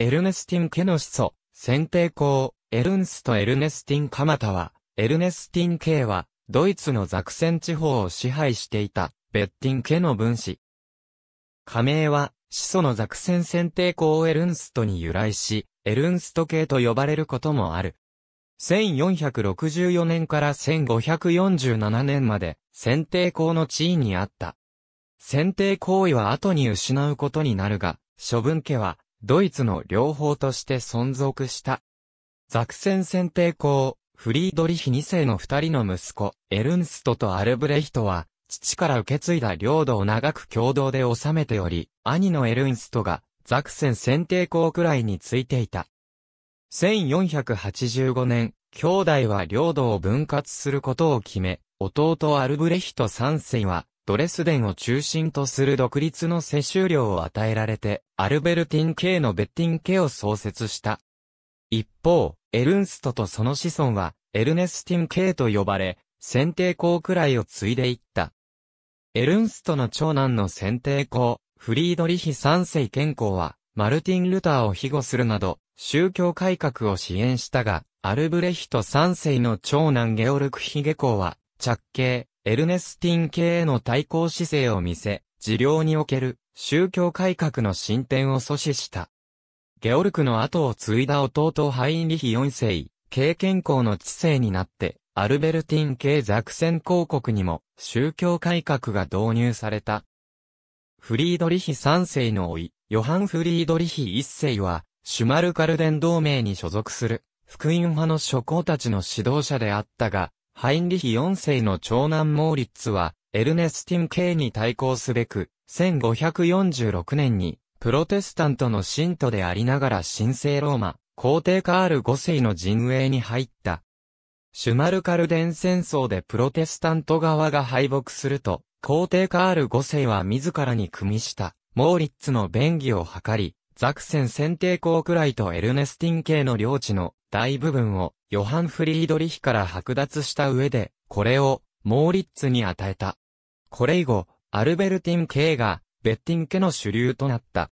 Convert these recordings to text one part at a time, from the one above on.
エルネスティン家の子祖、選定校、エルンスト・エルネスティンカマタは、エルネスティン家は、ドイツのザクセン地方を支配していた、ベッティン家の分子。仮名は、始祖のザクセン選定校エルンストに由来し、エルンスト系と呼ばれることもある。1464年から1547年まで、選定校の地位にあった。選定行為は後に失うことになるが、処分家は、ドイツの両方として存続した。ザクセン選定校、フリードリヒ2世の二人の息子、エルンストとアルブレヒトは、父から受け継いだ領土を長く共同で治めており、兄のエルンストが、ザクセン選定校くらいについていた。1485年、兄弟は領土を分割することを決め、弟アルブレヒト3世は、ドレスデンを中心とする独立の世襲領を与えられて、アルベルティン系のベッティン系を創設した。一方、エルンストとその子孫は、エルネスティン系と呼ばれ、選定校くらいを継いでいった。エルンストの長男の選定校、フリードリヒ三世健康は、マルティン・ルターを庇護するなど、宗教改革を支援したが、アルブレヒト三世の長男ゲオルクヒゲ公は、着刑、エルネスティン系への対抗姿勢を見せ、治療における宗教改革の進展を阻止した。ゲオルクの後を継いだ弟ハインリヒ4世、経験校の知性になって、アルベルティン系ザクセン公国にも宗教改革が導入された。フリードリヒ3世の甥、ヨハン・フリードリヒ1世は、シュマルカルデン同盟に所属する、福音派の諸侯たちの指導者であったが、ハインリヒ4世の長男モーリッツは、エルネスティン系に対抗すべく、1546年に、プロテスタントの信徒でありながら神聖ローマ、皇帝カール5世の陣営に入った。シュマルカルデン戦争でプロテスタント側が敗北すると、皇帝カール5世は自らに組みした、モーリッツの便宜を図り、ザクセン選定校くらいとエルネスティン系の領地の大部分をヨハン・フリードリヒから剥奪した上で、これをモーリッツに与えた。これ以後、アルベルティン系がベッティン家の主流となった。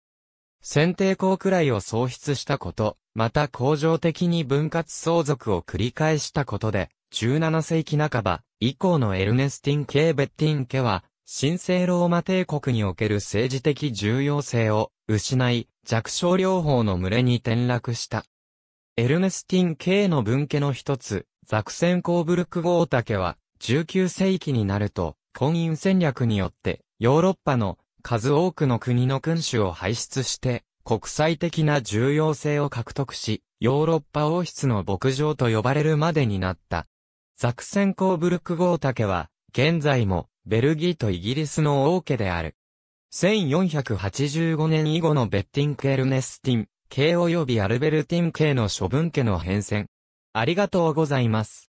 選定校くらいを創出したこと、また恒常的に分割相続を繰り返したことで、17世紀半ば以降のエルネスティン系ベッティン家は、神聖ローマ帝国における政治的重要性を失い、弱小療法の群れに転落した。エルネスティン系の分家の一つ、ザクセンコーブルクゴータケは、19世紀になると、婚姻戦略によって、ヨーロッパの数多くの国の君主を輩出して、国際的な重要性を獲得し、ヨーロッパ王室の牧場と呼ばれるまでになった。ザクセンコーブルクゴータケは、現在も、ベルギーとイギリスの王家である。1485年以後のベッティンク・エルネスティン、系及びアルベルティン系の処分家の変遷。ありがとうございます。